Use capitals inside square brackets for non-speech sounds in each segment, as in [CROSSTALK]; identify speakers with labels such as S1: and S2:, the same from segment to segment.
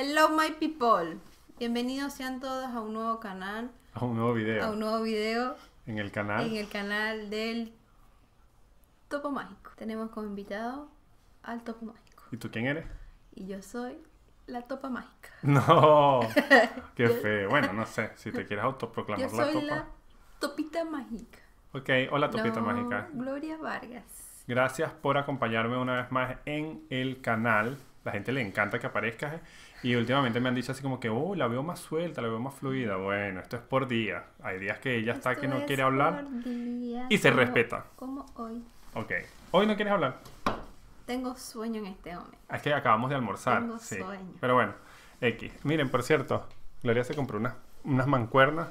S1: Hello my people. Bienvenidos sean todos a un nuevo canal.
S2: A un nuevo video. A un
S1: nuevo video.
S2: En el canal. En el
S1: canal del Topo Mágico. Tenemos como invitado al Topo Mágico. ¿Y tú quién eres? Y yo soy la Topa Mágica.
S2: [LAUGHS] No. [LAUGHS] Qué fe. Bueno, no sé. Si te quieres autoproclamar la Topa yo soy la
S1: topita Mágica.
S2: Ok, hola Topita Mágica.
S1: Gloria Vargas.
S2: Gracias por acompañarme una vez más en el canal. La gente le encanta que aparezcas. Eh. Y últimamente me han dicho así como que, oh, la veo más suelta, la veo más fluida. Bueno, esto es por día. Hay días que ella está que no quiere hablar
S1: y se respeta. Como hoy.
S2: Ok. Hoy no quieres hablar.
S1: Tengo sueño en este momento.
S2: Es que acabamos de almorzar. Tengo sí. sueño. Pero bueno, X. Miren, por cierto, Gloria se compró unas, unas mancuernas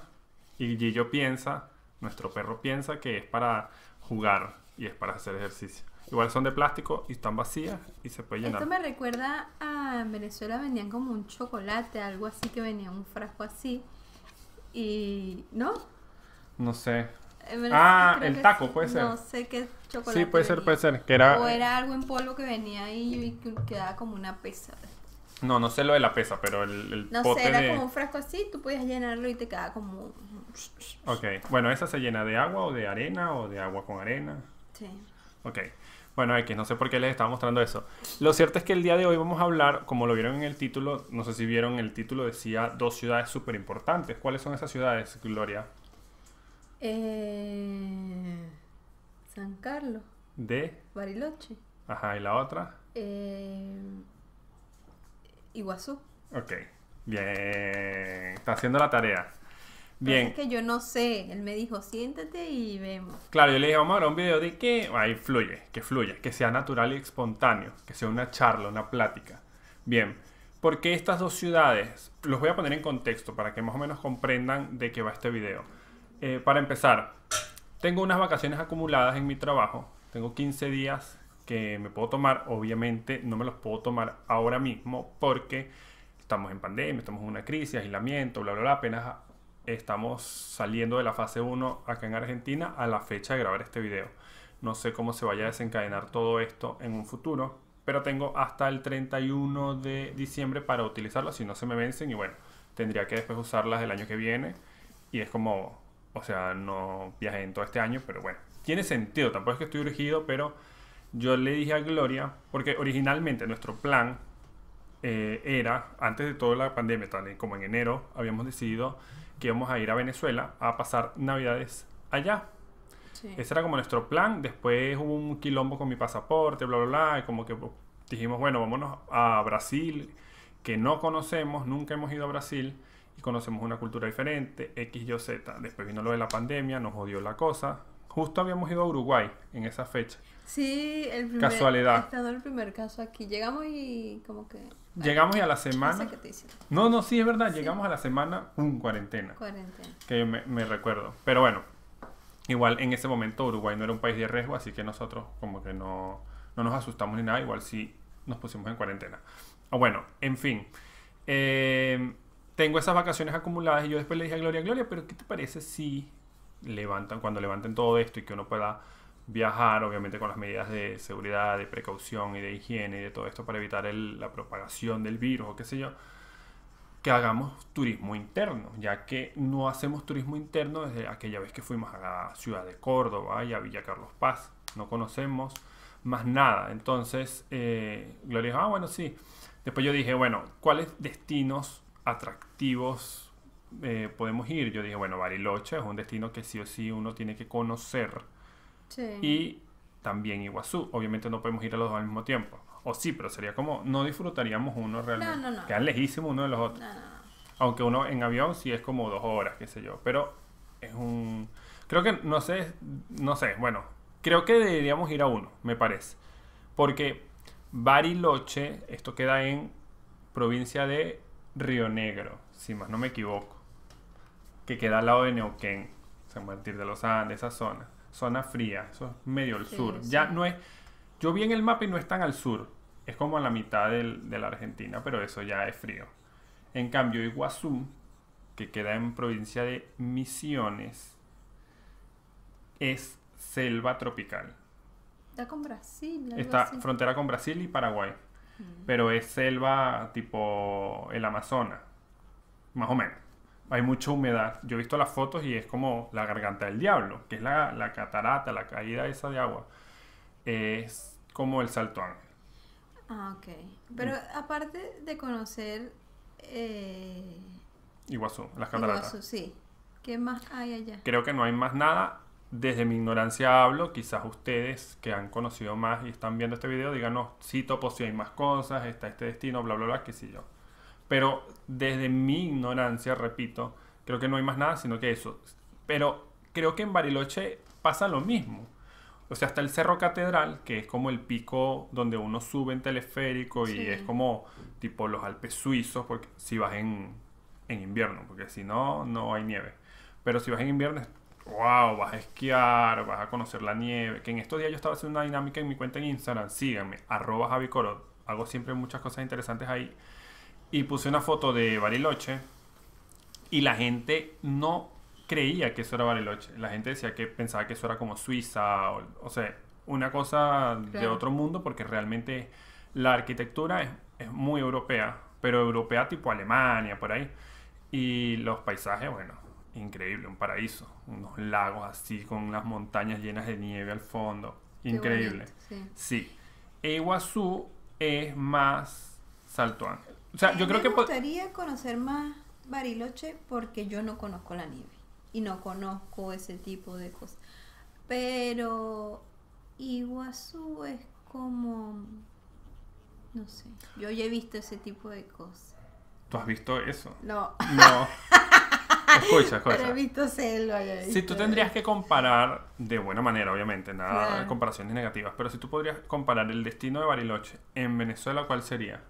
S2: y Gillo piensa, nuestro perro piensa que es para jugar y es para hacer ejercicio. Igual son de plástico y están vacías y se puede llenar. Esto me
S1: recuerda a Venezuela vendían como un chocolate, algo así que venía un frasco así. Y. ¿No?
S2: No sé. Ah, el taco, puede ser. No
S1: sé qué chocolate. Sí, puede ser,
S2: puede ser. Que era, o era
S1: algo en polvo que venía ahí y quedaba como una pesa.
S2: No, no sé lo de la pesa, pero el, el no sé, era como
S1: un frasco así, tú podías llenarlo y te quedaba como...
S2: Ok, bueno, ¿esa se llena de agua o de arena o de agua con arena? Sí. Ok, bueno, X, no sé por qué les estaba mostrando eso. Lo cierto es que el día de hoy vamos a hablar, como lo vieron en el título, no sé si vieron el título, decía dos ciudades súper importantes. ¿Cuáles son esas ciudades, Gloria?
S1: Eh, San Carlos. ¿De? Bariloche.
S2: Ajá, ¿y la otra?
S1: Eh, Iguazú.
S2: Ok, bien. Está haciendo la tarea. Bien. Es
S1: que yo no sé. Él me dijo, siéntate y vemos.
S2: Claro, yo le dije, vamos a ver un video de que ahí fluye, que fluya, que sea natural y espontáneo, que sea una charla, una plática. Bien. Porque estas dos ciudades, los voy a poner en contexto para que más o menos comprendan de qué va este video. Eh, para empezar, tengo unas vacaciones acumuladas en mi trabajo. Tengo 15 días que me puedo tomar. Obviamente no me los puedo tomar ahora mismo porque estamos en pandemia, estamos en una crisis, aislamiento, bla, bla, bla. Apenas estamos saliendo de la fase 1 acá en Argentina a la fecha de grabar este video. No sé cómo se vaya a desencadenar todo esto en un futuro, pero tengo hasta el 31 de diciembre para utilizarlas si no se me vencen y bueno, tendría que después usarlas el año que viene y es como, o sea, no viaje en todo este año, pero bueno, tiene sentido, tampoco es que estoy urgido, pero yo le dije a Gloria, porque originalmente nuestro plan eh, era, antes de toda la pandemia, tal como en enero, habíamos decidido que íbamos a ir a Venezuela a pasar Navidades allá. Ese era como nuestro plan. Después hubo un quilombo con mi pasaporte, bla, bla, bla. Y como que dijimos, bueno, vámonos a Brasil, que no conocemos, nunca hemos ido a Brasil y conocemos una cultura diferente, X, Y, Z. Después vino lo de la pandemia, nos odió la cosa, Justo habíamos ido a Uruguay en esa fecha.
S1: Sí, el primer, casualidad. Estado el primer caso aquí. Llegamos y como que
S2: llegamos y a la semana. No, no, sí es verdad. Llegamos a la semana, un cuarentena. Cuarentena. Que me recuerdo. Pero bueno, igual en ese momento Uruguay no era un país de riesgo, así que nosotros como que no, nos asustamos ni nada. Igual sí nos pusimos en cuarentena. O ah, bueno, en fin. Eh, tengo esas vacaciones acumuladas y yo después le dije a Gloria, Gloria, pero ¿qué te parece si levantan, cuando levanten todo esto y que uno pueda viajar, obviamente con las medidas de seguridad, de precaución y de higiene y de todo esto para evitar la propagación del virus o qué sé yo, que hagamos turismo interno, ya que no hacemos turismo interno desde aquella vez que fuimos a la ciudad de Córdoba y a Villa Carlos Paz. No conocemos más nada. Entonces, eh, Gloria dijo, ah, bueno, sí. Después yo dije, bueno, ¿cuáles destinos atractivos eh, podemos ir? Yo dije, bueno, Bariloche es un destino que sí o sí uno tiene que conocer. Y también Iguazú. Obviamente no podemos ir a los dos al mismo tiempo. O sí, pero sería como, no disfrutaríamos uno realmente. No, no, Quedan uno de los otros. Aunque uno en avión sí es como dos horas, qué sé yo. Pero es un... Creo que, no sé, no sé, bueno, creo que deberíamos ir a uno, me parece. Porque Bariloche, esto queda en provincia de Río Negro, si más no me equivoco que queda al lado de Neuquén, San Martín de los Andes, esa zona. Zona fría, eso es medio al sur. Ya no es. Yo vi en el mapa y no es tan al sur. Es como a la mitad de la Argentina, pero eso ya es frío. En cambio, Iguazú, que queda en provincia de Misiones, es selva tropical.
S1: Está con Brasil. Está frontera
S2: con Brasil y Paraguay. Mm. Pero es selva tipo el Amazonas, más o menos hay mucha humedad. Yo he visto las fotos y es como la garganta del diablo, que es la, la catarata, la caída esa de agua. Es como el Salto Ángel.
S1: Ah, ok. Pero aparte de conocer... Eh,
S2: Iguazú, las cataratas. Iguazú,
S1: sí. ¿Qué más hay allá?
S2: Creo que no hay más nada. Desde mi ignorancia hablo, quizás ustedes que han conocido más y están viendo este video, díganos, si Topo, si hay más cosas, está este destino, bla, bla, bla, qué sé yo. Pero desde mi ignorancia, repito, creo que no hay más nada sino que eso. Pero creo que en Bariloche pasa lo mismo. O sea, hasta el Cerro Catedral, que es como el pico donde uno sube en teleférico y es como tipo los Alpes suizos, porque si vas en, invierno, porque si no, no hay nieve. Pero si vas en invierno, wow, vas a esquiar, vas a conocer la nieve. Que en estos días yo estaba haciendo una dinámica en mi cuenta en Instagram, síganme, arroba Javi Hago siempre muchas cosas interesantes ahí y puse una foto de Bariloche y la gente no creía que eso era Bariloche. La gente decía que pensaba que eso era como Suiza, o, sea, una cosa de otro mundo porque realmente la arquitectura es, muy europea, pero europea tipo Alemania, por ahí. Y los paisajes, bueno, increíble, un paraíso, unos lagos así con las montañas llenas de nieve al fondo, increíble. sí. E Iguazú es más Salto Ángel. O sea, yo creo que... Me
S1: gustaría conocer más Bariloche porque yo no conozco la nieve y no conozco ese tipo de cosas. Pero Iguazú es como... No sé, yo ya he visto ese tipo de cosas.
S2: ¿Tú has visto eso? No. No. [LAUGHS] Escucha, escucha. he
S1: visto celo Si tú tendrías
S2: que comparar, de buena manera, obviamente, nada, comparaciones negativas, pero si tú podrías comparar el destino de Bariloche en Venezuela, ¿cuál sería?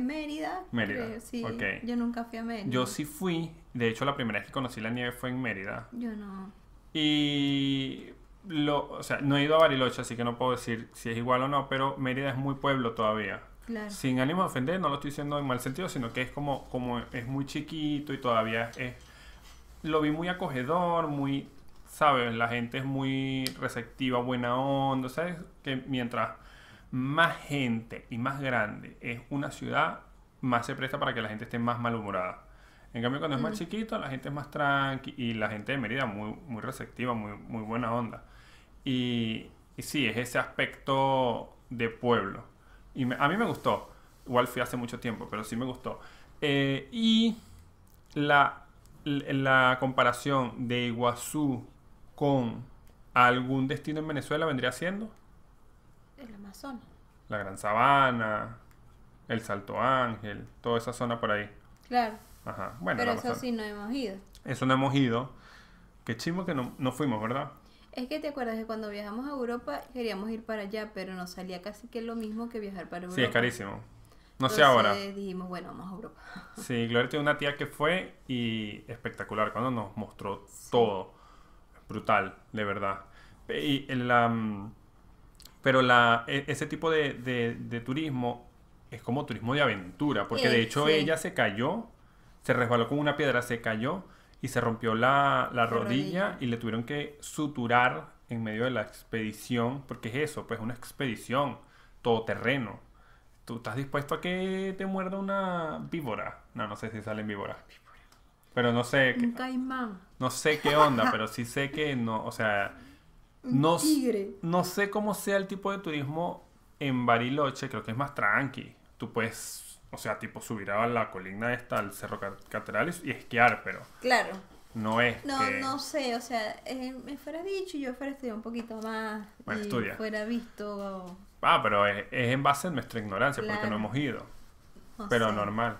S1: Mérida. Mérida. sí. Yo nunca fui a Mérida. Yo
S2: sí fui. De hecho, la primera vez que conocí la nieve fue en Mérida. Yo no. Y. Lo, o sea, no he ido a Bariloche, así que no puedo decir si es igual o no, pero Mérida es muy pueblo todavía. Claro. Sin ánimo de ofender, no lo estoy diciendo en mal sentido, sino que es como, como es muy chiquito y todavía es. Lo vi muy acogedor, muy. ¿Sabes? La gente es muy receptiva, buena onda, ¿sabes? Que mientras más gente y más grande es una ciudad, más se presta para que la gente esté más malhumorada. En cambio, cuando es más chiquito, la gente es más tranquila y la gente de Mérida muy, muy receptiva, muy, muy buena onda. Y, sí, es ese aspecto de pueblo. Y a mí me gustó. Igual fui hace mucho tiempo, pero sí me gustó. Eh, y la, la comparación de Iguazú con algún destino en Venezuela vendría siendo el Amazonas. La Gran Sabana, el Salto Ángel, toda esa zona por ahí. Claro. Ajá. Bueno, Pero eso sí
S1: no hemos ido.
S2: Eso no hemos ido. Qué chismo que no, fuimos, ¿verdad?
S1: Es que te acuerdas que cuando viajamos a Europa queríamos ir para allá, pero nos salía casi que lo mismo que viajar para Europa. Sí, es carísimo. No sé ahora. dijimos, bueno, vamos a Europa.
S2: [LAUGHS] Sí, Gloria tiene una tía que fue y espectacular, cuando nos mostró todo. Brutal, de verdad. Y en la, mm, pero la, e, ese tipo de, turismo es como turismo de aventura, porque de hecho ella se cayó, se resbaló con una piedra, se cayó y se rompió la, rodilla, y le tuvieron que suturar en medio de la expedición, porque es eso, pues una expedición, todoterreno. ¿Tú estás dispuesto a que te muerda una víbora? No, no sé si salen víboras. Pero no sé. Un
S1: qué, caimán.
S2: No sé qué onda, pero sí sé que no, o sea, no, No sé cómo sea el tipo de turismo en Bariloche, creo que es más tranqui. Tú puedes, o sea, tipo subir a la colina esta, al Cerro Catedral y, esquiar, pero... Claro. No es No, no
S1: sé, o sea, eh, me fuera dicho y yo fuera estudiado un poquito más. y fuera visto...
S2: Ah, pero es, en base a nuestra ignorancia, porque no hemos ido. pero normal.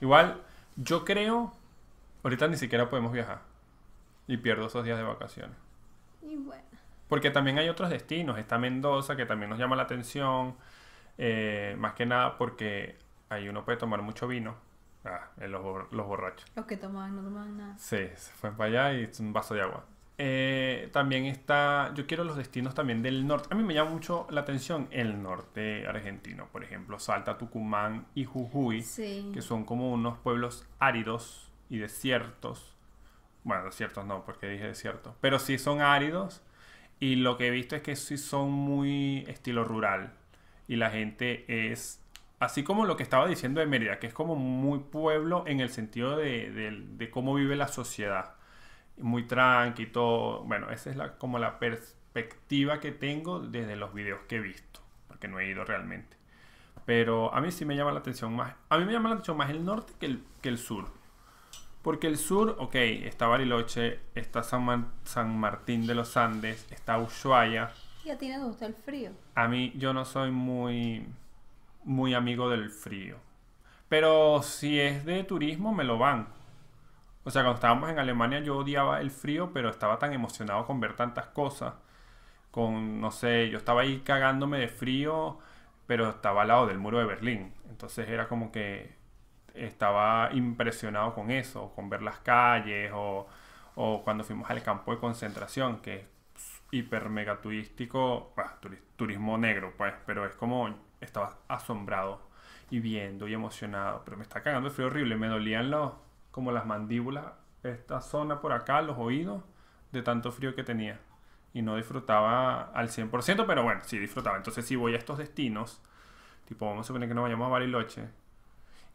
S2: Igual, yo creo... Ahorita ni siquiera podemos viajar. Y pierdo esos días de vacaciones. Y bueno. Porque también hay otros destinos. Está Mendoza, que también nos llama la atención. Eh, más que nada porque ahí uno puede tomar mucho vino. Ah, eh, los, los borrachos.
S1: Los que toman, no toman nada.
S2: Sí, se fue para allá y es un vaso de agua. Eh, también está, yo quiero los destinos también del norte. A mí me llama mucho la atención el norte argentino, por ejemplo, Salta, Tucumán y Jujuy, que son como unos pueblos áridos y desiertos. Bueno, desiertos no, porque dije desierto, pero sí son áridos y lo que he visto es que sí son muy estilo rural. Y la gente es, así como lo que estaba diciendo de Mérida, que es como muy pueblo en el sentido de, cómo vive la sociedad. Muy tranqui, todo. Bueno, esa es la, como la perspectiva que tengo desde los videos que he visto, porque no he ido realmente. Pero a mí sí me llama la atención más. A mí me llama la atención más el norte que el, que el sur porque el sur, ok, está Bariloche, está San, Martín de los Andes, está Ushuaia.
S1: ¿Y a ti no te gusta el frío?
S2: A mí, yo no soy muy, muy amigo del frío. Pero si es de turismo, me lo van. O sea, cuando estábamos en Alemania yo odiaba el frío, pero estaba tan emocionado con ver tantas cosas. Con, no sé, yo estaba ahí cagándome de frío, pero estaba al lado del muro de Berlín. Entonces era como que estaba impresionado con eso, con ver las calles o, cuando fuimos al campo de concentración, que es hiper mega turístico, turismo negro, pues, pero es como estaba asombrado y viendo y emocionado, pero me está cagando el frío horrible, me dolían los, como las mandíbulas, esta zona por acá, los oídos, de tanto frío que tenía. Y no disfrutaba al 100%, pero bueno, sí disfrutaba. Entonces si voy a estos destinos, tipo vamos a suponer que no vayamos a Bariloche,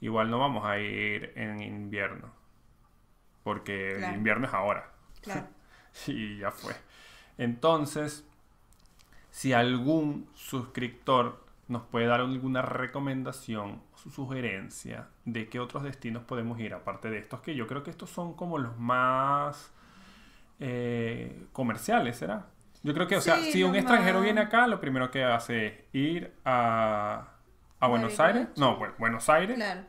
S2: igual no vamos a ir en invierno, porque el invierno es ahora. Claro. y [LAUGHS] ya fue. Entonces, si algún suscriptor nos puede dar alguna recomendación o sugerencia de qué otros destinos podemos ir, aparte de estos, que yo creo que estos son como los más eh, comerciales, ¿será? Yo creo que, o sea, si un extranjero viene acá, lo primero que hace es ir a ¿A Buenos Aires? No, pues Buenos Aires. Claro.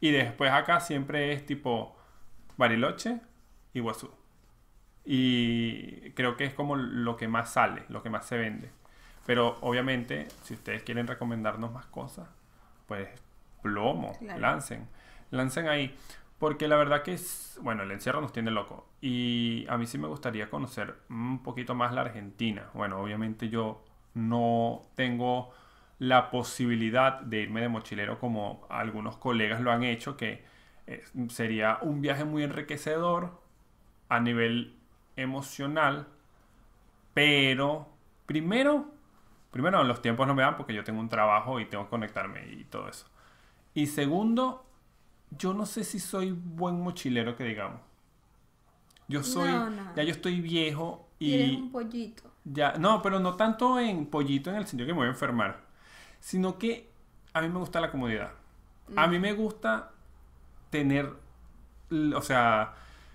S2: Y después acá siempre es tipo Bariloche, y Guazú. Y creo que es como lo que más sale, lo que más se vende. Pero obviamente, si ustedes quieren recomendarnos más cosas, pues plomo, lancen. Lancen ahí. Porque la verdad que es, bueno, el encierro nos tiene loco. Y a mí sí me gustaría conocer un poquito más la Argentina. Bueno, obviamente yo no tengo la posibilidad de irme de mochilero como algunos colegas lo han hecho, que eh, sería un viaje muy enriquecedor a nivel emocional, pero primero, primero los tiempos no me dan porque yo tengo un trabajo y tengo que conectarme y todo eso. Y segundo, yo no sé si soy buen mochilero que digamos. Yo soy, ya yo estoy viejo y...
S1: pollito.
S2: Ya, no, pero no tanto en pollito en el sentido que me voy a enfermar sino que a mí me gusta la comodidad. A mí mm. me gusta tener, o sea,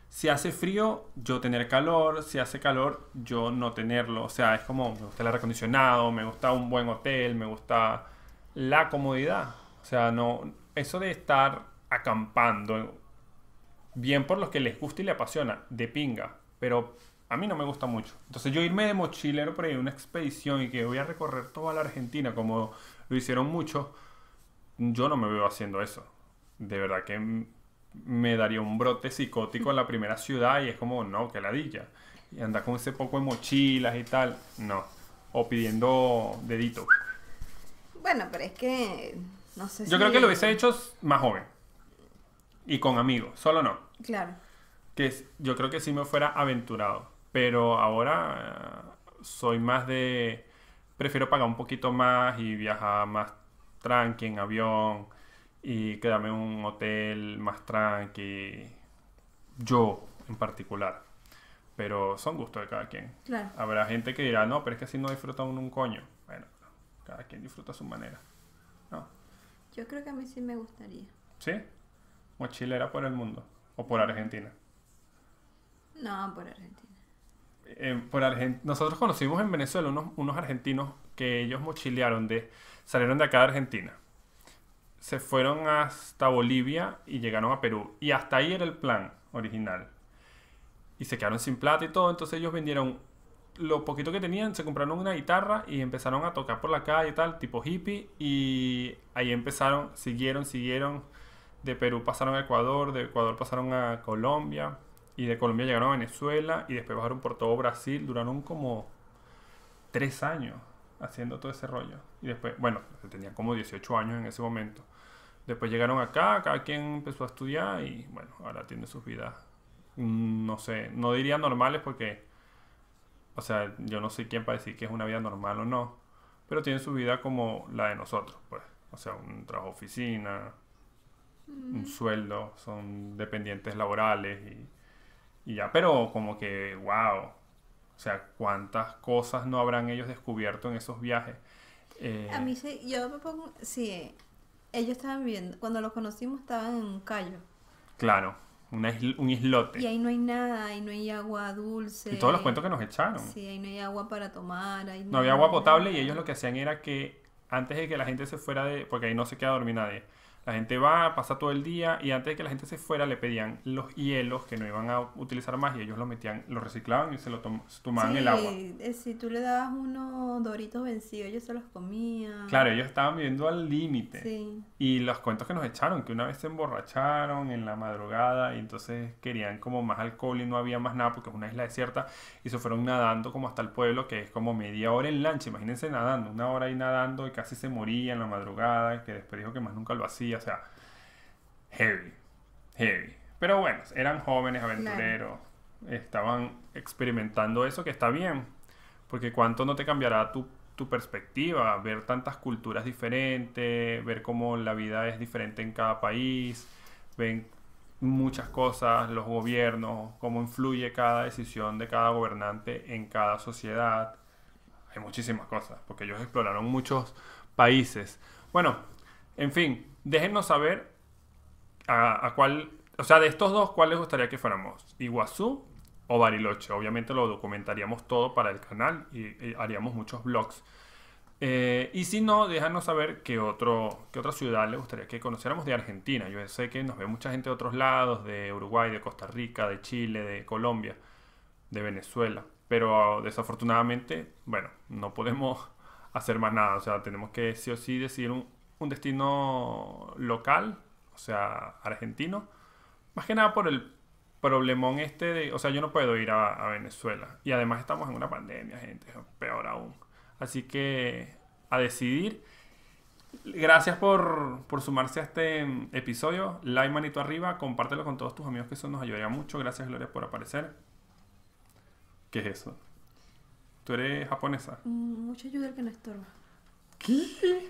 S2: si hace frío, yo tener calor, si hace calor, yo no tenerlo. O sea, es como, me gusta el aire acondicionado, me gusta un buen hotel, me gusta la comodidad. O sea, no, eso de estar acampando, bien por los que les gusta y les apasiona, de pinga, pero a mí no me gusta mucho. Entonces yo irme de mochilero por ahí, una expedición y que voy a recorrer toda la Argentina como lo hicieron mucho. Yo no me veo haciendo eso. De verdad que me daría un brote psicótico en la primera ciudad y es como, no, que ladilla. Y anda con ese poco de mochilas y tal, no. O pidiendo dedito.
S1: Bueno, pero es que no sé Yo creo que lo hubiese
S2: hecho más joven. Y con amigos, solo no. Claro. Que yo creo que sí me fuera aventurado. Pero ahora eh, soy más de prefiero pagar un poquito más y viajar más tranqui en avión y quedarme en un hotel más tranqui. Yo en particular. Pero son gustos de cada quien. Claro. Habrá gente que dirá, no, pero es que así no disfruta uno un coño. Bueno, cada quien disfruta a su manera. No.
S1: Yo creo que a mí sí me gustaría.
S2: ¿Sí? Mochilera por el mundo. O por Argentina.
S1: No, por Argentina.
S2: Eh, nosotros conocimos en Venezuela unos, argentinos que ellos mochilearon de, salieron de acá de Argentina. Se fueron hasta Bolivia y llegaron a Perú. Y hasta ahí era el plan original. Y se quedaron sin plata y todo. Entonces ellos vendieron lo poquito que tenían, se compraron una guitarra y empezaron a tocar por la calle y tal, tipo hippie. Y ahí empezaron, siguieron, siguieron. De Perú pasaron a Ecuador, de Ecuador pasaron a Colombia, y de Colombia llegaron a Venezuela y después bajaron por todo Brasil. Duraron como tres años haciendo todo ese rollo. Y después, bueno, tenía como 18 años en ese momento. Después llegaron acá, cada quien empezó a estudiar y bueno, ahora tiene sus vidas, mm, no sé, no diría normales porque, o sea, yo no sé quién para decir que es una vida normal o no, pero tiene su vida como la de nosotros, pues. O sea, un trabajo de oficina, un sueldo, son dependientes laborales y y ya, pero como que, wow. O sea, cuántas cosas no habrán ellos descubierto en esos viajes. Eh, a mí
S1: sí, yo me pongo, sí, ellos estaban viendo cuando los conocimos estaban en un callo.
S2: Claro, un islote. Y
S1: ahí no hay nada, ahí no hay agua dulce. Y todos los cuentos que nos echaron. Sí, ahí no hay agua para tomar. no, había agua potable
S2: y ellos lo que hacían era que antes de que la gente se fuera de, porque ahí no se queda a dormir nadie la gente va, pasa todo el día y antes de que la gente se fuera le pedían los hielos que no iban a utilizar más y ellos los metían, lo reciclaban y se lo tomaban en el agua.
S1: Sí, eh, si tú le dabas unos doritos vencidos, ellos se los comían. Claro,
S2: ellos estaban viviendo al límite. Sí. Y los cuentos que nos echaron, que una vez se emborracharon en la madrugada y entonces querían como más alcohol y no había más nada porque es una isla desierta y se fueron nadando como hasta el pueblo que es como media hora en lancha, imagínense nadando, una hora ahí nadando y casi se moría en la madrugada, que después dijo que más nunca lo hacía, o sea, heavy, heavy. Pero bueno, eran jóvenes aventureros, estaban experimentando eso que está bien, porque cuánto no te cambiará tu tu perspectiva, ver tantas culturas diferentes, ver cómo la vida es diferente en cada país, ven muchas cosas, los gobiernos, cómo influye cada decisión de cada gobernante en cada sociedad. Hay muchísimas cosas, porque ellos exploraron muchos países. Bueno, en fin, déjenos saber a, a cuál, o sea, de estos dos, cuál les gustaría que fuéramos, Iguazú o Bariloche. Obviamente lo documentaríamos todo para el canal y, haríamos muchos blogs. Eh, y si no, déjanos saber qué, otro, otra ciudad le gustaría que conociéramos de Argentina. Yo sé que nos ve mucha gente de otros lados, de Uruguay, de Costa Rica, de Chile, de Colombia, de Venezuela. Pero desafortunadamente, bueno, no podemos [LAUGHS] hacer más nada. O sea, tenemos que sí o sí decidir un destino local, o sea, argentino. Más que nada por el problemón este de, o sea, yo no puedo ir a, Venezuela. Y además estamos en una pandemia, gente, peor aún. Así que a decidir. Gracias por, sumarse a este mm, episodio. Like manito arriba, compártelo con todos tus amigos que eso nos ayudaría mucho. Gracias Gloria por aparecer. ¿Qué es eso? ¿Tú eres japonesa?
S1: Mm, mucha ayuda el que no estorba. ¿Qué?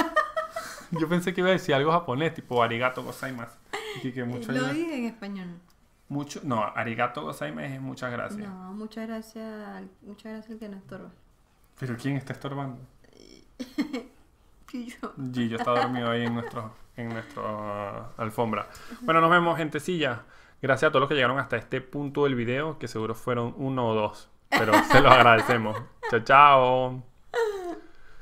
S2: [LAUGHS] Yo pensé que iba a decir algo japonés, tipo arigato cosa Y que mucho Lo dije
S1: en español.
S2: Mucho, no, arigato gozaimasu es muchas gracias.
S1: No, muchas gracias, muchas gracias al que nos estorba.
S2: ¿Pero quién está estorbando? Gillo. [LAUGHS] Gillo está dormido ahí en nuestro en nuestra alfombra. Bueno, nos vemos, gentecilla. Gracias a todos los que llegaron hasta este punto del video, que seguro fueron uno o dos, pero se los [LAUGHS] agradecemos. Chao, chao.